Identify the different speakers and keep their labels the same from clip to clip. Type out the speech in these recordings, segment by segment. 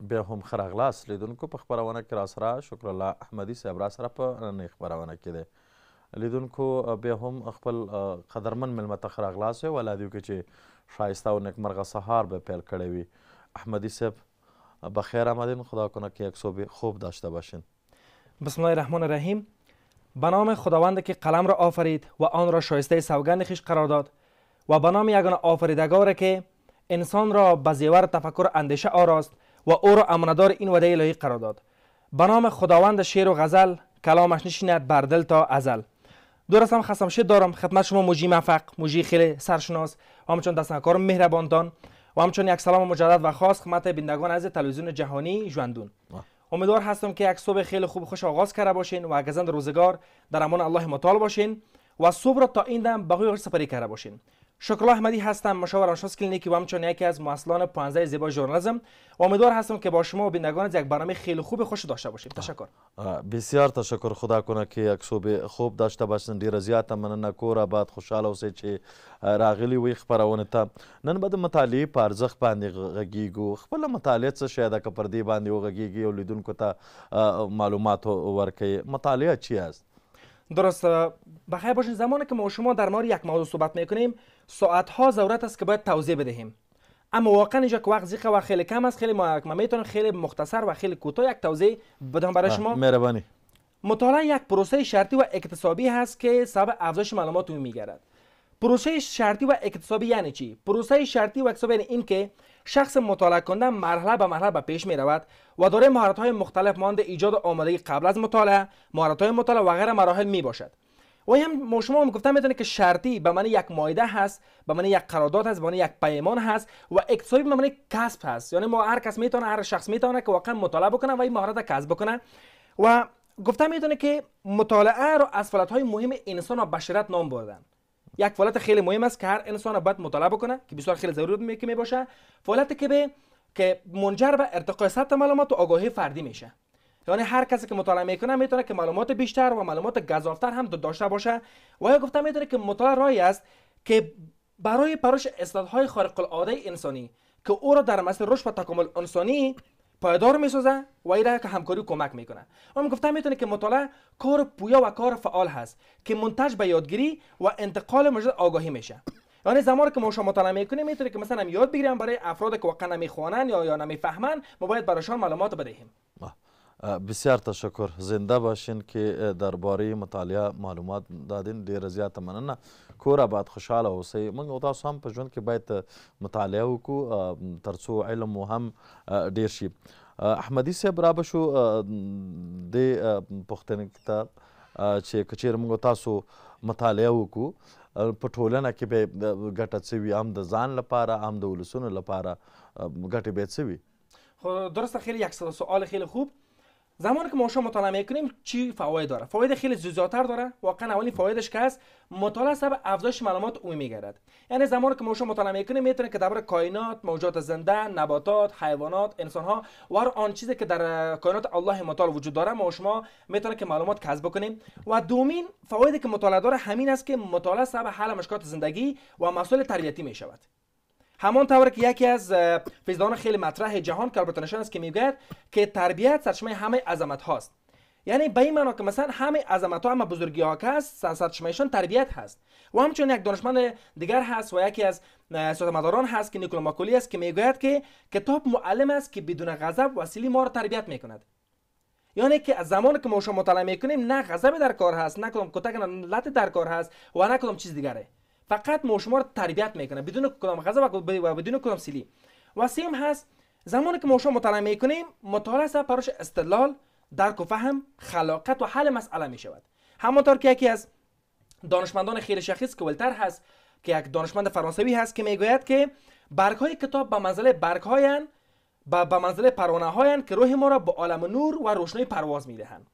Speaker 1: بیا هم ښه راغلاست لیدونکو په خپرونه کې را سره شکرالله احمدي صاحب را سره په نننۍ خپرونه کې دی لیدونکو بیا هم خپل قدرمن میلمه ته ښه راغلاست یو ولا دیو کې چې ښایسته او نیکمرغه سهار به پیل کړی وي احمدي صاحب بخیر آمدین خدا کنه که یک صبح خوب داشته باشین
Speaker 2: بسم الله الرحمن الرحیم به نام خداوند که قلم را آفرید و آن را شایسته سوگند خیش قرار داد و به نام یگانه آفریدگار که انسان را به زیور تفکر اندیشه آراست و او را این وعده الهی قرار داد به نام خداوند شعر و غزل کلامش نشیند بر دل تا ازل درستم شد دارم خدمت شما موجی مفق موجی خیلی سرشناس و همچون دستنکار مهربانتان و همچون یک سلام مجدد و خاص خدمت بیندگان از تلویزیون جهانی جواندون امیدوار هستم که یک صبح خیلی خوب خوش آغاز کرده باشین و گزند روزگار در امان الله مطال باشین و صبح را تا این دم بقیه سپری کرده باشین شکرالله احمدی هستم مشاور آنشاس کلینیکی و همچون یکی از مسئولان 15 زیبا ژورنالیسم امیدوار هستم که با شما و بینندگان یک برنامه خیلی خوب خوش داشته باشیم تشکر
Speaker 1: بسیار تشکر خدا کنه که یک صبح خوب داشته باشین ډیر زیاته مننه کوره بعد خوشاله اوسئ چې راغلی وي خپرونه ته نن به د مطالعې په ارزښت باندې غږیږو خپله مطالعه څه شی ده که پر دې باندې وغږیږي او لیدونکو ته معلومات ورکوي مطالعه چی است درست بخیر باشین زمانی که ما شما در مورد یک موضوع صحبت میکنیم
Speaker 2: ساعت ها ضرورت است که باید توضیح بدهیم اما واقعا اینجا که وقت زیخه و خیلی کم است خیلی ما خیلی مختصر و خیلی کوتاه یک توضیح بدم برای شما مهربانی مطالعه یک پروسه شرطی و اکتسابی هست که سبب افزایش معلومات میگردد پروسه شرطی و اکتسابی یعنی چی پروسه شرطی و اکتسابی یعنی این که شخص مطالعه کننده مرحله به مرحله به پیش می رود و داره مهارت های مختلف مانند ایجاد آمادگی قبل از مطالعه مهارت های مطالعه و غیر مراحل می باشد و هم شما هم گفتم میتونه که شرطی به من یک مایده هست به من یک قرارداد هست به من یک پیمان هست و اقتصادی به من کسب هست یعنی ما هر کس میتونه هر شخص میتونه که واقعا مطالعه بکنه و این مهارت کسب بکنه و گفتم میدونه که مطالعه رو از مهم انسان و بشرت نام بردن یک فعالیت خیلی مهم است که هر انسان باید مطالعه بکنه که بسیار خیلی ضروری می که باشه که به که منجر به ارتقای سطح معلومات و آگاهی فردی میشه یعنی هر کسی که مطالعه میکنه میتونه که معلومات بیشتر و معلومات گزافتر هم داشته باشه و یا گفتم میتونه که مطالعه رای است که برای پرورش استعدادهای خارق العاده انسانی که او را در مسیر رشد و تکامل انسانی پایدار میسازه و ایره که همکاری و کمک میکنه می گفتم میتونه که مطالعه کار پویا و کار فعال هست که منتج به یادگیری و انتقال موجود آگاهی میشه یعنی زمانی که ما شما مطالعه میکنیم میتونه که مثلا یاد بگیریم برای افراد که واقعا نمیخوانن یا یا نمیفهمن ما باید برایشان معلومات بدهیم
Speaker 1: بسیار تشکر زنده باشین که درباره مطالعه معلومات دادین ډیر زیات مننه کور آباد خوشحاله اوسئ موږ او تاسو هم په ژوند کې باید مطالعه وکړو ترڅو علم مو هم ډیر شي احمدي صاحب را به شو دې پوښتنې ته چې که چیرې موږ تاسو مطالعه وکړو په ټولنه کې به ګټه څه وي هم د ځان لپاره هم د ولسونو لپاره ګټې به څه وي
Speaker 2: خب درست خیلی یکسر سوال خیلی خوب زمانی که ما شما مطالعه میکنیم چی فواید داره فواید خیلی زیادتر داره واقعا اولین فوایدش که است مطالعه سبب افزایش معلومات عمومی میگردد. یعنی زمانی که ما شما مطالعه میکنیم میتونه که درباره کائنات موجودات زنده نباتات حیوانات انسان ها و هر آن چیزی که در کائنات الله مطال وجود داره ما شما میتونه که معلومات کسب بکنیم و دومین فوایدی که مطالعه داره همین است که مطالعه سبب حل مشکلات زندگی و مسائل تربیتی می شود همان طور که یکی از فیزدان خیلی مطرح جهان کالبرتنشن است که میگوید که تربیت سرچشمه همه عظمت هاست یعنی به این معنا که مثلا همه عظمت ها همه بزرگی ها که هست سرچشمهشان تربیت هست و همچنین یک دانشمند دیگر هست و یکی از سیاستمداران هست که نیکولا ماکولی است که میگوید که کتاب معلم است که بدون غضب وسیلی ما را تربیت میکند یعنی که از زمان که ما شما مطالعه میکنیم نه غضب در کار هست نه کدام کتک نه لط در کار هست و نه کدام چیز دیگره فقط ما شما رو تربیت میکنه بدون کدام غذا و بدون کدام سیلی و سیم هست زمانی که ما شما مطالعه میکنیم مطالعه سبب پراش استدلال درک و فهم خلاقت و حل مسئله می شود همانطور که یکی از دانشمندان خیر شخص که هست که یک دانشمند فرانسوی هست که میگوید که برگ های کتاب به منزله برگ هاین به منزله پروانه هاین که روح ما را به عالم نور و روشنایی پرواز میدهند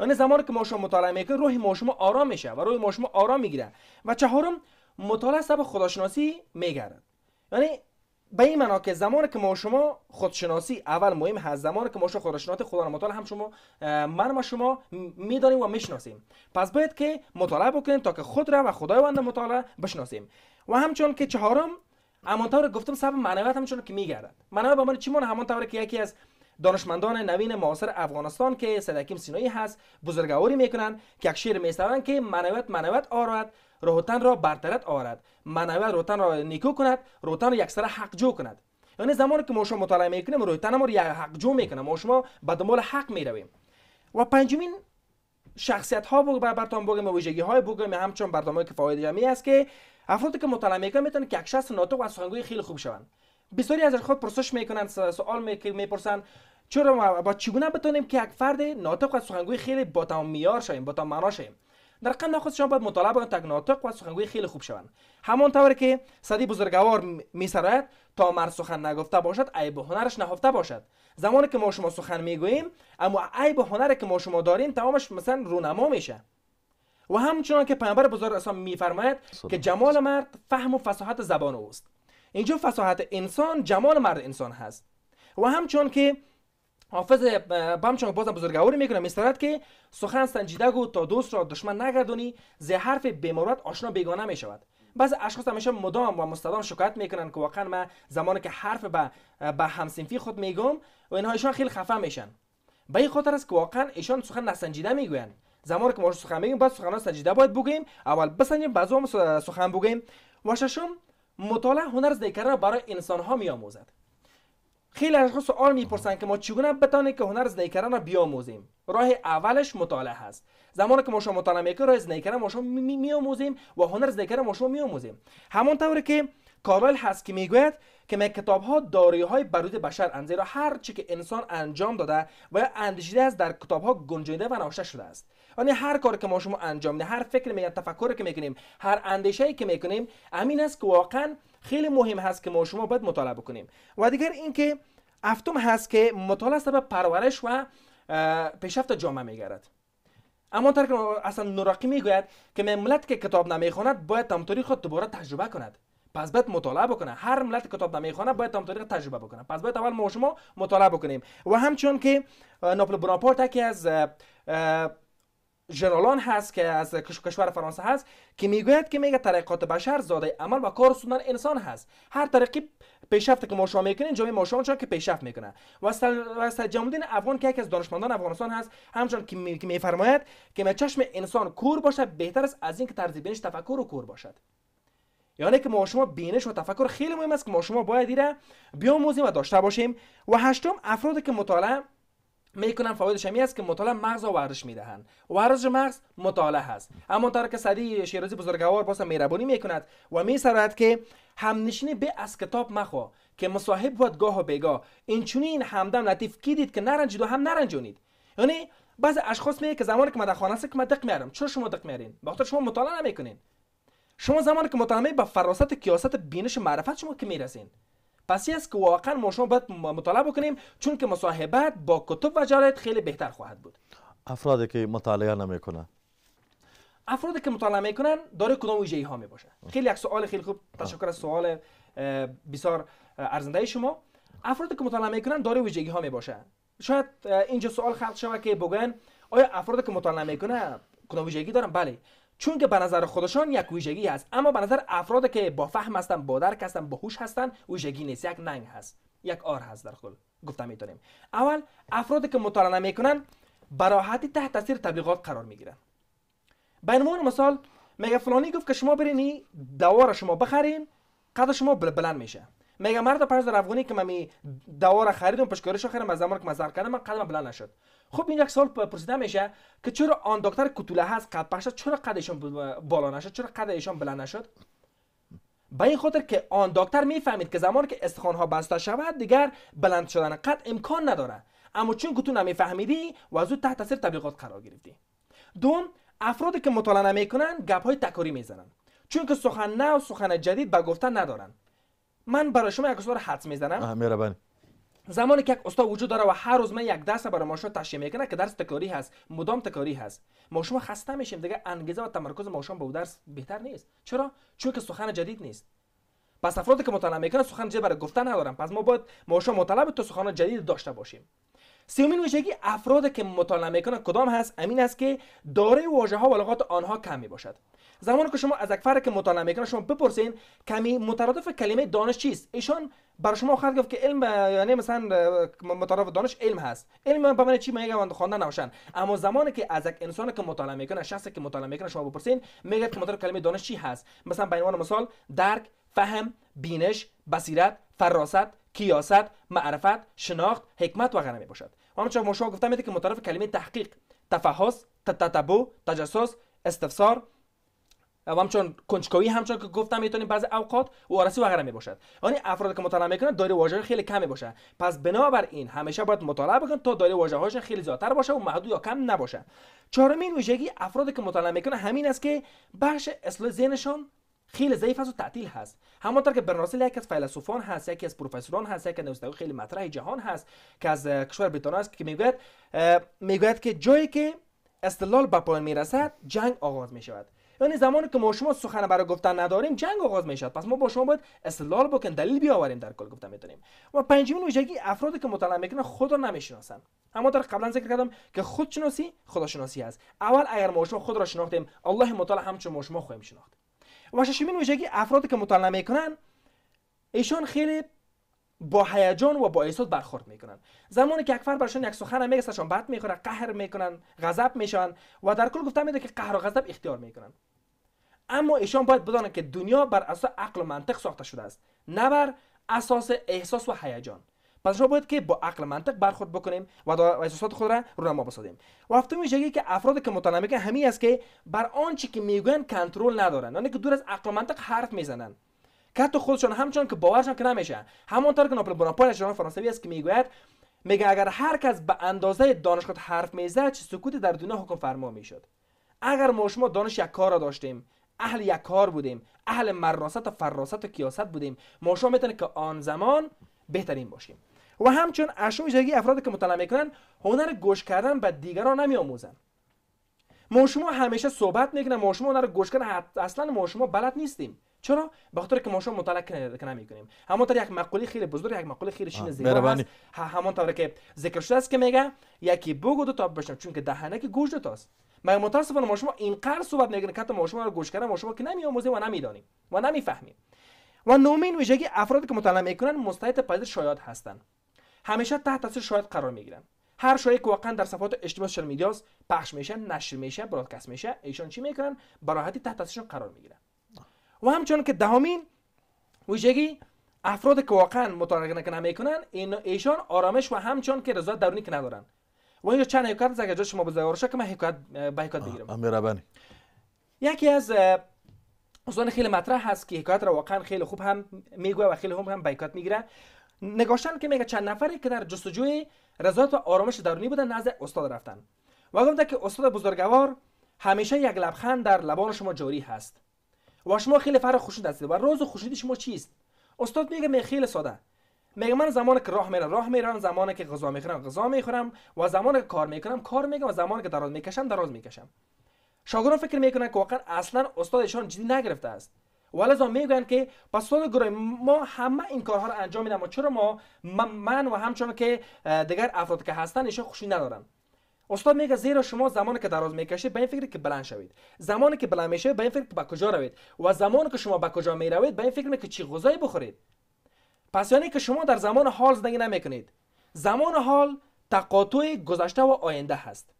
Speaker 2: یعنی زمانی که ما شما مطالعه میکنیم روح ما شما آرام میشه و روح ما شما آرام میگیره و چهارم مطالعه سبب خودشناسی خداشناسی یعنی به این معنا که زمانی که ما شما خودشناسی اول مهم هست زمانی که ما شما خودشناسی خدا را مطالعه هم شما من و شما میدانیم و میشناسیم پس باید که مطالعه بکنیم تا که خود را و بنده مطالعه بشناسیم و همچون که چهارم همانطور گفتم سبب معنویات همچون که میگردد معنوی به من چی مون همانطور که یکی از دانشمندان نوین معاصر افغانستان که صدکیم سینایی هست بزرگواری میکنن که یک شعر که معنویت معنویت آراد روتن را برترت آورد منوی روتن را نیکو کند روتن را یکسره حق جو کند یعنی زمانی که ما شما مطالعه میکنیم روتن ما را یک حق جو میکنه ما شما به دنبال حق میرویم و پنجمین شخصیت ها بر برتان بگم ویژگی های بگم همچون برنامه که فواید جمعی است که افرادی که مطالعه میکنن میتونن که شخص ناطق و سخنگوی خیلی خوب شوند بسیاری از خود پرسش میکنن سوال میپرسن چرا ما با چگونه بتونیم که یک فرد ناطق و سخنگوی خیلی با تمام معیار شویم با تمام معنا در قند شما باید مطالعه بکنید تا ناطق و سخنگوی خیلی خوب شوند همان طور که صدی بزرگوار میسراید تا مر سخن نگفته باشد عیب هنرش نهفته باشد زمانی که ما شما سخن میگوییم اما عیب هنر که ما شما داریم تمامش مثلا رونما میشه و همچنان که پیامبر بزرگ اسلام میفرماید که جمال مرد فهم و فصاحت زبان اوست اینجا فصاحت انسان جمال مرد انسان هست و همچون که حافظ چون بازم بزرگواری میکنه میسترد که سخن سنجیده گو تا دوست را دشمن نگردونی ز حرف بیمارات آشنا بیگانه میشود بعض اشخاص همیشه مدام و مستدام شکایت میکنن که واقعا من زمانی که حرف به به همسنفی خود میگم و اینها ایشان خیلی خفه میشن به این خاطر است که واقعا ایشان سخن نسنجیده میگویند زمانی که ما سخن میگیم بعد سخن سنجیده باید بگیم اول بسنجیم بعضو سخن بگیم و ششم مطالعه هنر زده برای انسان ها میآموزد خیلی از سوال میپرسن که ما چگونه بتانیم که هنر کردن را بیاموزیم راه اولش مطالعه هست زمانی که ما شما مطالعه میکنیم راه کردن ما شما میاموزیم و هنر کردن ما شما همون همانطور که کارل هست که میگوید که من کتاب ها های برود بشر اند زیرا هر چی که انسان انجام داده و اندیشیده است در کتاب ها گنجیده و نوشته شده است یعنی هر کاری که ما شما انجام ده هر فکر میگن تفکری که میکنیم هر اندیشه که میکنیم امین است که خیلی مهم هست که ما شما باید مطالعه بکنیم و دیگر اینکه افتم هست که مطالعه سبب پرورش و پیشرفت جامعه میگردد اما تر که اصلا نوراقی میگوید که ملت که کتاب نمیخواند باید همطوری خود دوباره تجربه کند پس باید مطالعه بکنه هر ملت کتاب نمیخونه باید تام تجربه بکنه پس باید اول ما شما مطالعه بکنیم و همچون که ناپل بناپارت یکی از جنرالان هست که از کشور فرانسه هست که میگوید که میگه طریقات بشر زاده عمل و کار سودن انسان هست هر طریقی پیشرفت که شما میکنین جامعه ما چون که پیشرفت میکنه و سر جمودین افغان که یکی از دانشمندان افغانستان هست همچون که میفرماید که چشم انسان کور باشد بهتر است از اینکه طرز بینش تفکر و کور باشد یعنی که ما شما بینش و تفکر خیلی مهم است که ما شما باید ایره بیاموزیم و داشته باشیم و هشتم افرادی که مطالعه میکنن فوایدش همی است که مطالعه مغز و ورزش میدهند ورزش مغز مطالعه هست اما طور که سدی شیرازی بزرگوار باز میربونی میکند و میسراید که همنشینی به از کتاب مخوا که مصاحب بود گاه و بگاه این چونی این همدم لطیف کی که نرنجید و هم نرنجونید یعنی بعض اشخاص میگه که زمانی که من در خانه که من دق میارم چرا شما دق میارین وقتی شما مطالعه نمیکنین شما زمانی که مطالعه با فراست کیاست بینش معرفت شما که میرسین پس است که واقعا ما شما باید مطالعه بکنیم چون که مصاحبت با کتب و جرایت خیلی بهتر خواهد بود
Speaker 1: افرادی که مطالعه نمیکنن
Speaker 2: افرادی که مطالعه میکنن داره کدام ویژه ها می باشه خیلی یک سوال خیلی خوب تشکر از سوال بسیار ارزنده شما افرادی که مطالعه میکنن داره ویژگی ها می باشه شاید اینجا سوال خلق شود که بگن آیا افرادی که مطالعه میکنه کدام ویژگی دارن بله چون که به نظر خودشان یک ویژگی هست اما به نظر افراد که با فهم هستن با درک هستن با هوش هستن ویژگی نیست یک ننگ هست یک آر هست در خود، گفته میتونیم اول افرادی که مطالعه نمیکنن براحتی تحت تاثیر تبلیغات قرار میگیرن به عنوان مثال میگه فلانی گفت که شما برین دوا را شما بخرین قد شما بلند میشه میگه مرد پرز در افغانی که من دوار را خریدم پشکارش آخرم از زمان که مزار کردم من قدم بلند نشد خب این یک سال پرسیده میشه که چرا آن دکتر کتوله هست قد پشت چرا قدشان بالا نشد چرا قد بلند نشد به این خاطر که آن دکتر میفهمید که زمان که استخوان ها بسته شود دیگر بلند شدن قد امکان نداره اما چون که تو نمیفهمیدی و از او تحت تاثیر تبلیغات قرار گرفتی دوم افرادی که مطالعه نمیکنن گپ های تکاری میزنن چون که سخن نه و سخن جدید به گفتن ندارن من برای شما یک را حدس میزنم مهربانی بله. زمانی که یک استاد وجود داره و هر روز من یک درس برای ماشا تشریح میکنه که درس تکراری هست مدام تکراری هست ما شما خسته میشیم دیگه انگیزه و تمرکز ما شما به درس بهتر نیست چرا چون که سخن جدید نیست پس افرادی که مطالعه میکنن سخن جدید برای گفتن ندارن پس ما باید ما شما مطالعه تو سخن جدید داشته باشیم سومین ویژگی افراد که مطالعه میکنن کدام هست امین است که داره واژه ها و لغات آنها کم می باشد زمانی که شما از یک که مطالعه میکنه شما بپرسین کمی مترادف کلمه دانش چیست ایشان بر شما خواهد گفت که علم یعنی مثلا مترادف دانش علم هست علم به معنی چی میگن خواندن نباشن اما زمانی که از یک انسان که مطالعه میکنه شخصی که مطالعه میکنه شما بپرسین میگه که مترادف کلمه دانش چی هست مثلا به عنوان مثال درک فهم بینش بصیرت فراست کیاست معرفت شناخت حکمت و غیره میباشد و همچنین مشا گفتم میده که مترف کلمه تحقیق تفحص تتبو تجسس استفسار و همچنان کنجکاوی همچنان که گفتم میتونیم بعض اوقات آرسی و غیره می باشد یعنی افراد که مطالعه میکنن دایره واژه خیلی کم می باشه پس بنابر این همیشه باید مطالعه بکن تا دایره واژه هاش خیلی زیادتر باشه و محدود یا کم نباشه چهارمین ویژگی افرادی که مطالعه میکنن همین است که بخش اصل ذهنشان خیلی ضعیف هست و تعطیل هست همانطور که برناسل یکی از فیلسوفان هست یکی از پروفسوران هست یکی از خیلی مطرح جهان هست که از کشور بریتانیا است که میگوید میگوید که جایی که استلال به پایان میرسد جنگ آغاز می شود یعنی زمانی که ما شما سخن برای گفتن نداریم جنگ آغاز می شود پس ما با شما باید استدلال بکن دلیل بیاوریم در کل گفتن میتونیم و پنجمین ویژگی افرادی که مطالعه میکنن خود را نمیشناسند اما در قبلا ذکر کردم که خودشناسی خداشناسی است اول اگر ما شما خود را شناختیم الله مطالعه همچون ما شما خواهیم شناخت و ششمین ویژگی افرادی که مطالعه میکنن ایشان خیلی با هیجان و با احساس برخورد میکنن زمانی که اکفر برشون یک سخن سرشان بد میخوره قهر میکنن غضب میشن و در کل گفته میده که قهر و غضب اختیار میکنن اما ایشان باید بدانند که دنیا بر اساس عقل و منطق ساخته شده است نه بر اساس احساس و هیجان پس شما باید که با عقل منطق برخورد بکنیم و احساسات خود را ما بسازیم و هفتم ویژگی که افراد که متنمک همی است که بر آنچه که میگن کنترل ندارن یعنی که دور از عقل منطق حرف میزنن که حتی خودشان همچون که باورشان که نمیشه همانطور که ناپل بناپارت فرانسوی است که میگوید میگه اگر هر کس به اندازه خود حرف میزد چه سکوت در دنیا حکم فرما میشد اگر ما شما دانش یک کار را داشتیم اهل یک کار بودیم اهل مراست و فراست و کیاست بودیم ما شما میتونه که آن زمان بهترین باشیم و همچون اشون ویژگی افرادی که مطالعه میکنن هنر گوش کردن به دیگران آموزن ما شما همیشه صحبت میکنیم ما شما هنر گوش کردن اصلا ما شما بلد نیستیم چرا به خاطر که ما شما مطالعه نمی کنیم طور یک مقوله خیلی بزرگ یک مقوله خیلی شین زیبا هست طور که ذکر شده است که میگه یکی بگو دو تا بشنو چون که دهنه که گوش دوتاست ما متاسفانه ما شما اینقدر صحبت میکنین که ما شما رو گوش کردن ما شما که نمی آموزیم و نمیدانیم و نمیفهمیم و نومین ویژگی افرادی که مطالعه میکنن مستعد پذیر شایعات هستند همیشه تحت تاثیر شاید قرار میگیرن هر شایعه که واقعا در صفحات اجتماعی سوشال میدیاس پخش میشه نشر میشه برادکست میشه ایشان چی میکنن براحتی تحت تاثیرشون قرار میگیرن و همچنان که دهمین ویژگی افراد که واقعا میکنن، این ایشان آرامش و همچنان که رضایت درونی که ندارن و اینجا چند حکایت از اگر شما بزرگ که من حکایت به حکایت
Speaker 1: بگیرم
Speaker 2: یکی از اصلا خیلی مطرح هست که حکایت را واقعا خیلی خوب هم میگوه و خیلی خوب هم به حکایت میگیره نگاشتن که میگه چند نفری که در جستجوی رضایت و آرامش درونی بودن نزد استاد رفتن و گفته که استاد بزرگوار همیشه یک لبخند در لبان شما جاری هست و شما خیلی فرق خوشید هستید و روز خوشید شما چیست استاد میگه می خیلی ساده میگه من زمانی که راه میرم راه میرم زمانی که غذا میخورم غذا میخورم و زمانی که کار میکنم کار میکنم و زمانی که دراز میکشم دراز میکشم شاگردان فکر میکنن که واقعا اصلا استادشان جدی نگرفته است آن میگن که پسواد گروه ما همه این کارها رو انجام میدم و چرا ما من و همچنان که دیگر افراد که هستن ایشان خوشی ندارن استاد میگه زیرا شما زمانی که دراز میکشید به این فکر که بلند شوید زمانی که بلند میشه به این فکر که به کجا روید و زمانی که شما به کجا میروید به این فکر که چی غذایی بخورید پس یعنی که شما در زمان حال زندگی نمیکنید زمان حال تقاطع گذشته و آینده هست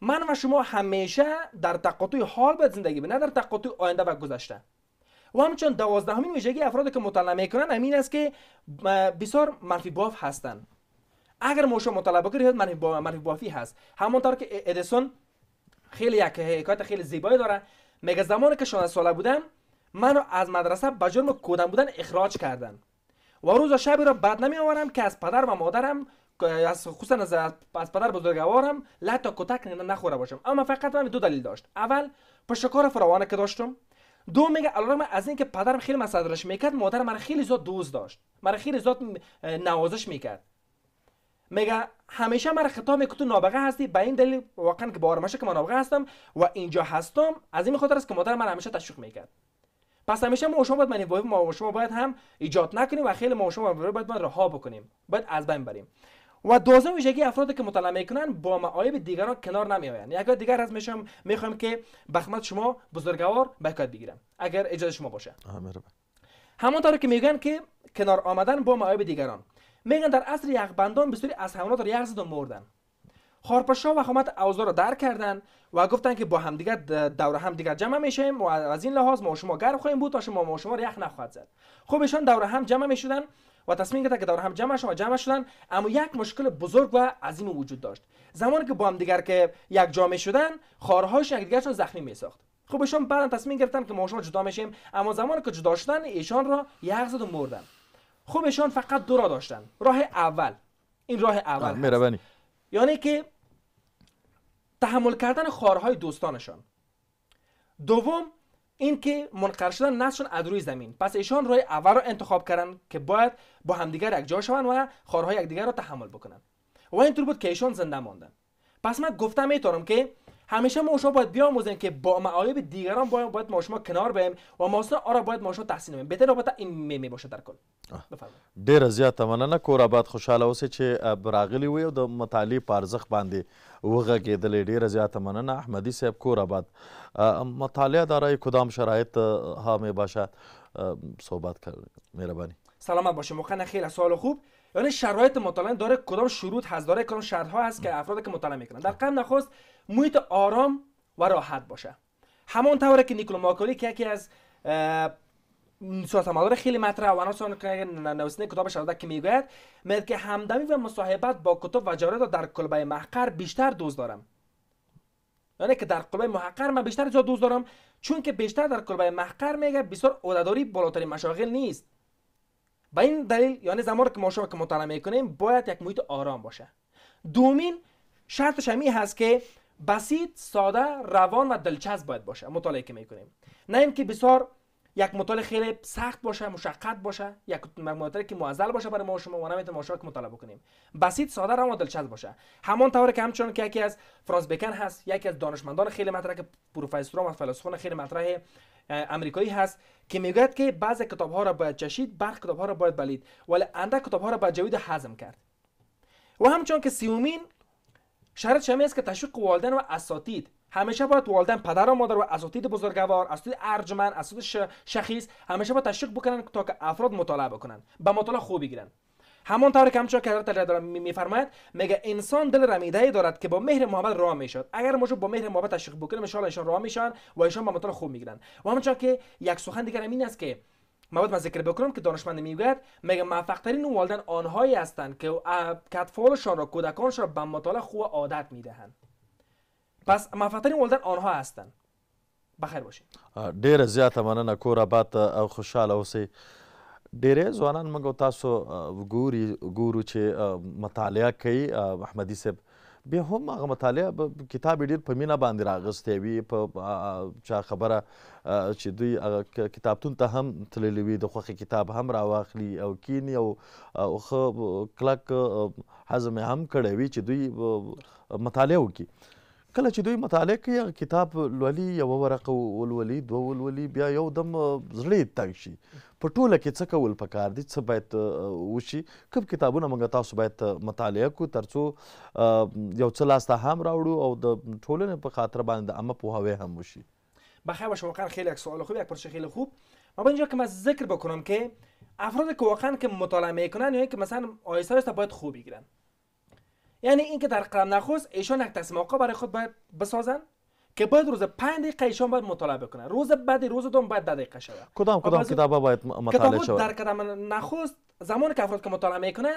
Speaker 2: من و شما همیشه در تقاطع حال باید زندگی نه در تقاطع آینده و گذشته و دوازده دوازدهمین ویژگی افرادی که مطالعه میکنن همین است که بسیار منفی باف هستند اگر ما شما مطالعه بکنید منفی, بافی هست همانطور که ادیسون خیلی یک حکایت خیلی زیبایی داره میگه زمانی که 16 ساله بودم منو از مدرسه به جرم کودن بودن اخراج کردن و روز و شبی را بد نمی آورم که از پدر و مادرم از خصوصا از, از پدر بزرگوارم لتا کتک نخوره باشم اما فقط من دو دلیل داشت اول پشتکار فراوانه که داشتم دو میگه علیرغم از اینکه پدرم خیلی مصدرش میکرد مادر من خیلی زیاد دوست داشت مرا خیلی زیاد نوازش میکرد میگه همیشه مرا خطاب میکنه تو نابغه هستی به این دلیل واقعا که بارمشه که من نابغه هستم و اینجا هستم از این خاطر است که مادر من همیشه تشویق میکرد پس همیشه ما شما باید ما شما باید هم ایجاد نکنیم و خیلی ما شما باید باید رها بکنیم باید از بین بریم و دوازدهم ویژگی افرادی که مطالعه میکنن با معایب دیگران کنار نمیآیند یک یعنی دیگر از میشم میخوام که بخمت شما بزرگوار به بگیرم اگر اجازه شما باشه همانطور که میگن که کنار آمدن با معایب دیگران میگن در اصل یخبندان بسیاری از حیوانات را یخ و مردن خارپشا و خامت اوزار را در کردن و گفتن که با همدیگر دور هم دیگر جمع میشیم و از این لحاظ ما شما گرم خواهیم بود تا شما ما شما را یخ نخواهد زد خب ایشان دور هم جمع میشدن و تصمیم گرفتن که دور هم جمع شدن و جمع شدن اما یک مشکل بزرگ و عظیم وجود داشت زمانی که با هم دیگر که یک جامعه شدن خارهاش یک دیگرشون زخمی می ساخت خب ایشان تصمیم گرفتن که ما شما جدا میشیم اما زمانی که جدا شدن ایشان را یغزد و مردن خب ایشان فقط دو راه داشتن راه اول این راه اول یعنی که تحمل کردن خارهای دوستانشان دوم این که منقر شدن نسلشون روی زمین پس ایشان روی اول رو انتخاب کردن که باید با همدیگر یکجا شون و خارهای یکدیگر را تحمل بکنن و اینطور بود که ایشان زنده ماندن پس من گفتم میتونم که همیشه ما شما باید بیاموزیم که با معایب دیگران باید باید ما شما کنار بیم و ما آرا باید ما شما تحسین کنیم بهتر رابطه این می باشه در کل
Speaker 1: دیر زیات کور آباد خوشاله اوسه چې براغلی وي او د مطالعه پارزخ باندې ډیر زیات احمدی صاحب کور مطالعه دارای کدام شرایط ها می باشد صحبت کرد مهربانی
Speaker 2: سلامت باشه مخن خیلی سوال خوب یعنی شرایط مطالعه داره کدام شروط هست داره کدام شرط ها هست که افراد که مطالعه میکنن در قبل نخست محیط آرام و راحت باشه همون طوره که نیکولو ماکولی که یکی از سیاستمدار خیلی مطرح و عناصر که نویسنده کتاب 16 که میگوید میگه که همدمی و مصاحبت با کتب و جراید در کلبه محقر بیشتر دوست دارم یعنی که در قلبه محقر من بیشتر جا دوست دارم چون که بیشتر در قلبه محقر میگه بسیار عدداری بالاترین مشاغل نیست به این دلیل یعنی زمان که ما شما که مطالعه میکنیم باید یک محیط آرام باشه دومین شرطش همی هست که بسیط ساده روان و دلچسب باید باشه مطالعه که میکنیم نه اینکه بسیار یک مطالعه خیلی سخت باشه مشقت باشه یک مطالعه که معضل باشه برای ما شما و شما ما نمیتونیم مطالعه بکنیم بسیط ساده را و دلچسب باشه همان طور که همچنان که یکی از فرانس بکن هست یکی از دانشمندان خیلی مطرح که پروفسور و فلسفان خیلی مطرح امریکایی هست که میگوید که بعضی کتاب ها را باید چشید برخی کتاب ها را باید بلید ولی اندک کتاب ها را باید جوید هضم کرد و همچون که سیومین شرط شمی است که تشویق والدین و اساتید همیشه باید والدین پدر و مادر و اساتید بزرگوار اساتید ارجمند اساتید ش... شخیص همیشه باید تشویق بکنن تا که افراد مطالعه بکنن با مطالعه خوب بگیرن همان طور که همچون که حضرت علی دارم میفرماید میگه انسان دل رمیده ای دارد که با مهر محبت راه میشد اگر ما با مهر محبت تشویق بکنیم ان ایشان راه میشن و ایشان به مطالعه خوب میگیرن و همچون که یک سخن دیگر این است که ما مذکر ذکر بکنم که دانشمند میگوید میگه موفق ترین والدین آنهایی هستند که کتفالشان را کودکانشان را به مطالعه خوب عادت میدهند پس منفعترین والدین آنها هستند بخیر باشین
Speaker 1: ډیره زیاته مننه کوره بات او خوشاله اوسئ ډیره ځوانان موږ تاسو ګوري ګورو چې مطالعه کوي احمدی صاحب بیا هم هغه مطالعه کتاب ډیر په مینه باندې راغستی وي په چا خبره چې دوی هغه کتابتون ته هم تللی وي د خوښې کتاب هم راواخلي او کینی او ښه کلک حزم یې هم کړی وي چې دوی مطالعه وکړي کله چې دوی مطالعه کوي هغه کتاب لولي یوه ورقه ولولي دوه ولولي بیا یو دم زړه تنګ شي په ټوله کې څه کول پکار دي څه باید وشي کوم کتابونه موږ تاسو باید مطالعه کو ترڅو یو څه لاسته هم راوړو او د ټولنې په خاطر باندې د عامه پوهاوی هم وشی
Speaker 2: بخیر باشه واقعا خیلی یک سوال خوب یک پرسش خیلی خوب ما به اینجا که من ذکر بکنم که افراد که واقعا که مطالعه میکنن یا که مثلا آیسا باید خوب بگیرن یعنی اینکه در قدم نخست ایشان یک اوقات برای خود باید بسازن که باید روز 5 دقیقه ایشان باید مطالعه کنن روز بعد روز دوم باید 10 دقیقه شود
Speaker 1: کدام کدام کتاب باید مطالعه شود در
Speaker 2: قدم نخست زمان که افراد که مطالعه میکنه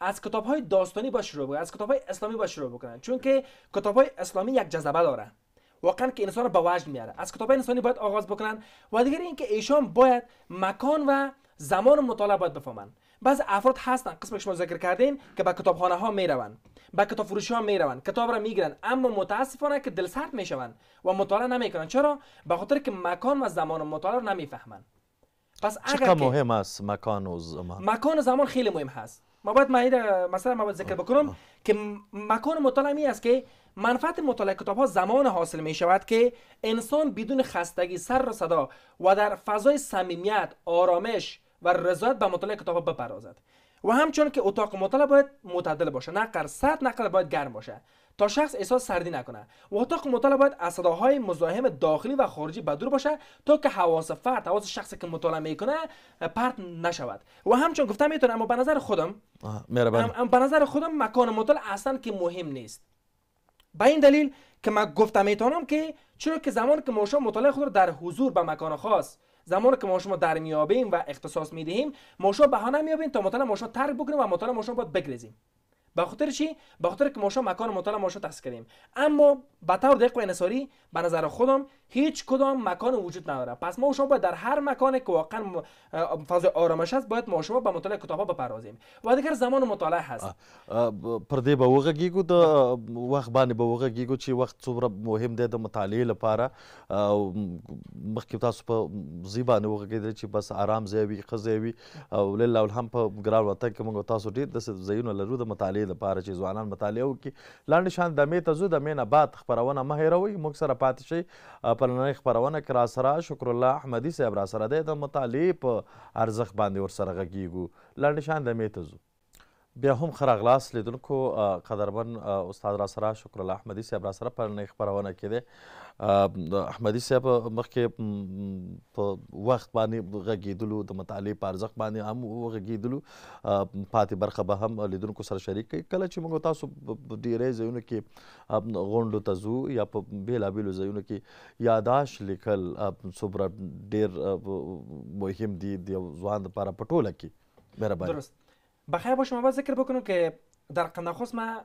Speaker 2: از کتاب های داستانی با شروع از کتاب های اسلامی با شروع بکنن چون که کتاب های اسلامی یک جذبه داره واقعا که انسان رو به وجد میاره از کتاب انسانی باید آغاز بکنن و دیگر اینکه ایشان باید مکان و زمان مطالعه باید بفهمن بعض افراد هستن قسمش شما ذکر کردین که به کتابخانه ها میروند به کتاب فروشی ها میروند کتاب را میگیرن اما متاسفانه که دل سرد میشوند و مطالعه نمیکنن چرا به خاطر که مکان و زمان مطالعه رو نمیفهمند پس اگر مهم است
Speaker 1: مکان و زمان
Speaker 2: مکان و زمان خیلی مهم هست ما باید مثلا ما باید ذکر بکنم که مکان مطالعه می است که منفعت مطالعه کتاب ها زمان حاصل می شود که انسان بدون خستگی سر و صدا و در فضای صمیمیت آرامش و رضایت به مطالعه کتاب بپردازد و همچون که اتاق مطالعه باید معتدل باشه قرصت سرد نقل باید گرم باشه تا شخص احساس سردی نکنه و اتاق مطالعه باید از صداهای مزاحم داخلی و خارجی بدور باشه تا که حواس فرد حواس شخصی که مطالعه میکنه پرت نشود و همچون گفتم میتونم اما به نظر خودم به نظر خودم مکان مطالعه اصلا که مهم نیست به این دلیل که من گفتم میتونم که چرا که زمان که ما مطالعه خود در حضور به مکان خاص زمانی که ما شما در میابیم و اختصاص میدهیم ما شما بهانه میابیم تا مطالعه ما شما ترک بکنیم و مطالعه ما شما باید بگریزیم به خاطر چی به خاطر که ما شما مکان مطالعه ما شما کردیم اما به طور دقیق و انصاری به نظر خودم هیچ کدام مکان وجود نداره پس ما شما باید در هر مکان که واقعا فضای آرامش هست باید ما شما به مطالعه کتاب ها بپردازیم و دیگر زمان مطالعه هست
Speaker 1: پر دې به وغږیږو د وخت باندې به وغږیږو چې وخت څومره مهم دی د مطالعې لپاره مخکې تاسو په ځای باندې وغږیدل چې بس آرام ځای وي ښه ځای وي او لله الحمد په ګران وطن کې موږ تاسو ډېر داسې ځایونه لرو د مطالعې لپاره چې ځوانان مطالعه وکړي لاندې شان دمې ته ځو د مې نه بعد خپرونه مه هېروئ موږ سره پاتې شئ په نننۍ خپرونه کې راسره شکرالله احمدي صاحب راسره دی د مطالعې په ارزښت باندې ورسره غږیږو لنډ شان د میته ځو بیا هم ښه راغلاست لیدونکو قدرمن استاد را سره شکرالله احمدي صاحب را سره په نۍ خپرونه کې دی احمدي صاحب مخکې په وخت باندې غږېدلو د مطالعې په ارزښت باندې هم وغږېدلو پاتې برخه به هم لیدونکو سره شریک کوي کله چې موږ تاسو ډېری ځایونو کې غونډو ته ځو یا په بېلابېلو ځایونو کې یاداش لیکل څومره ډېر مهم دي د یو ځوان دپاره په ټوله کې مهرباني درست
Speaker 2: بخیر باشم باید ذکر بکنم که در قندخوس ما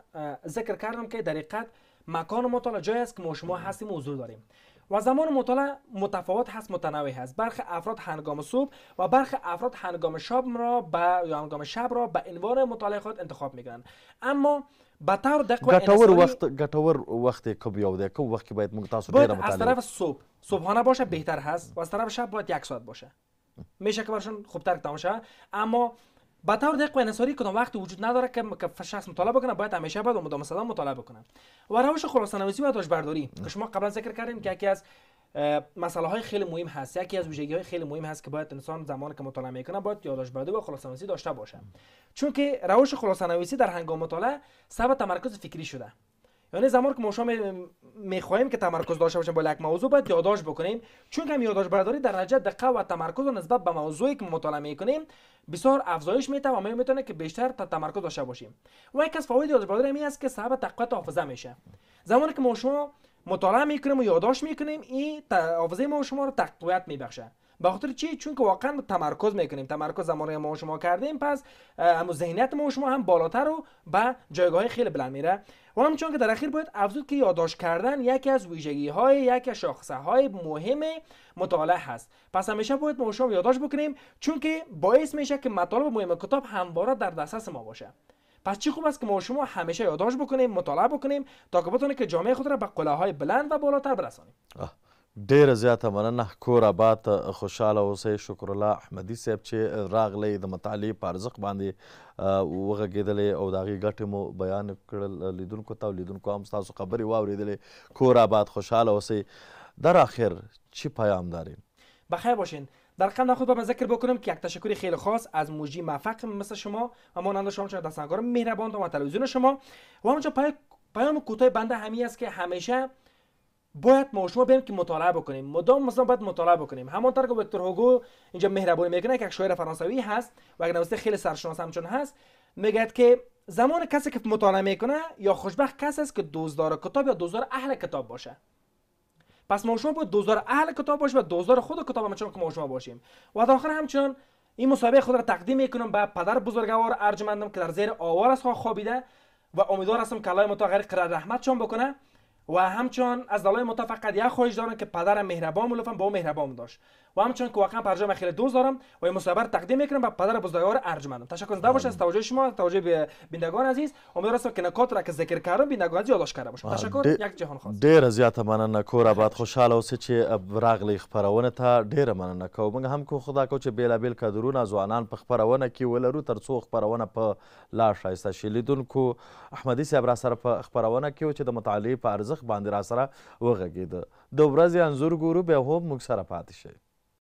Speaker 2: ذکر کردم که در حقیقت مکان مطالعه جایی است که ما شما هستیم و حضور داریم و زمان مطالعه متفاوت هست متنوع هست برخی افراد هنگام صبح و برخی افراد هنگام شب را به هنگام شب را به عنوان مطالعه خود انتخاب میکنند اما به طور دقیق گتور وقت
Speaker 1: گتور که کب کم وقت باید مطالعه از طرف
Speaker 2: صبح صبحانه باشه بهتر هست و از طرف شب باید یک باشه میشه که برشون خوبتر تماشا اما به طور دقیق و انحصاری کدام وقتی وجود نداره که شخص مطالعه بکنه باید همیشه باید و مدام سلام مطالعه بکنه و روش خلاصه نویسی و برداری که شما قبلا ذکر کردیم که یکی از مسئله های خیلی مهم هست یکی از ویژگی های خیلی مهم هست که باید انسان زمان که مطالعه میکنه باید یادداشت برداری و خلاصه نویسی داشته باشه چون که روش خلاصه نویسی در هنگام مطالعه سبب تمرکز فکری شده یعنی زمان که ما شما میخواهیم که تمرکز داشته باشیم با یک موضوع باید یادداشت بکنیم چون که یادداشت برداری درجه دقت و تمرکز و نسبت به موضوعی که مطالعه میکنیم بسیار افزایش میده و ما میتونه که بیشتر تمرکز داشته باشیم و یک از فواید یادداشت برداری است که سبب تقویت حافظه میشه زمانی که ما شما مطالعه میکنیم و یادداشت میکنیم این حافظه ما شما رو تقویت میبخشه به خاطر چی چون که واقعا تمرکز میکنیم تمرکز زمانی ما شما کردیم پس هم ذهنیت ما شما هم بالاتر و به جایگاه خیلی بلند میره و همچنان که در اخیر باید افزود که یادداشت کردن یکی از ویژگی های یکی از های مهم مطالعه هست پس همیشه باید ما شما یادداشت بکنیم چون که باعث میشه که مطالب مهم کتاب همواره در دسترس ما باشه پس چی خوب است که ما شما همیشه یادداشت بکنیم مطالعه بکنیم تا که بتونه که جامعه خود را به قله های بلند و بالاتر برسانیم
Speaker 1: ډیره زیاته مننه کور آباد خوشحاله اوسئ شکر الله احمدي صاحب چې راغلی د مطالعې په ارزښت باندې وغږېدلی او د هغې ګټې مو بیان کړل لیدونکو ته او لیدونکو هم ستاسو خبرې واورېدلې کور آباد خوشحاله اوسئ در آخر چی پیام دارین
Speaker 2: بخیر باشین در قبل خود با ذکر بکنم که یک تشکر خیلی خاص از موجی موفق مثل شما و مانند شما چون دستنگار مهربان و تلویزیون شما و همونجا پیام کوتاه بنده همین است که همیشه باید ما شما بریم که مطالعه بکنیم مدام مثلا باید مطالعه بکنیم طور که ویکتور هوگو اینجا مهربانی میکنه که یک شاعر فرانسوی هست و اگر نوسته خیلی سرشناس همچون هست میگه که زمان کسی که مطالعه میکنه یا خوشبخت کسی است که دوزدار کتاب یا دوزدار اهل کتاب باشه پس ما شما باید دوزدار اهل کتاب باشیم و دوزدار خود کتاب همچنان که ما شما باشیم و در آخر همچنان این مسابقه خود را تقدیم میکنم به پدر بزرگوار ارجمندم که در زیر آوار است خوابیده و امیدوار هستم که الله متعال قرار رحمت چون بکنه و همچنان از دلای متفقد یک خواهش دارن که پدر مهربان و با مهربام مهربان داشت و همچنان که واقعا پرجام خیلی دوست دارم و این مصاحبه تقدیم میکنم به پدر بزرگوار ارجمندم تشکر زنده باشه از توجه شما توجه بینندگان عزیز امید هستم که نکات را که ذکر کردم بینندگان عزیز یادداشت کرده باشم تشکر یک جهان
Speaker 1: خاص ډیر زیات مننه کور بعد خوشاله اوسئ چې راغلی خبرونه ته ډیر مننه کوم موږ هم کو خدا کو چې بیلابیل کادرونه ځوانان په خبرونه کې ولرو تر څو خبرونه په لا شایسته شي لیدونکو احمدي صاحب را سره په خبرونه کې چې د مطالعې په ارزښت باندې را سره وغږېده د ورځې انځور ګورو بیا هم موږ سره پاتې شئ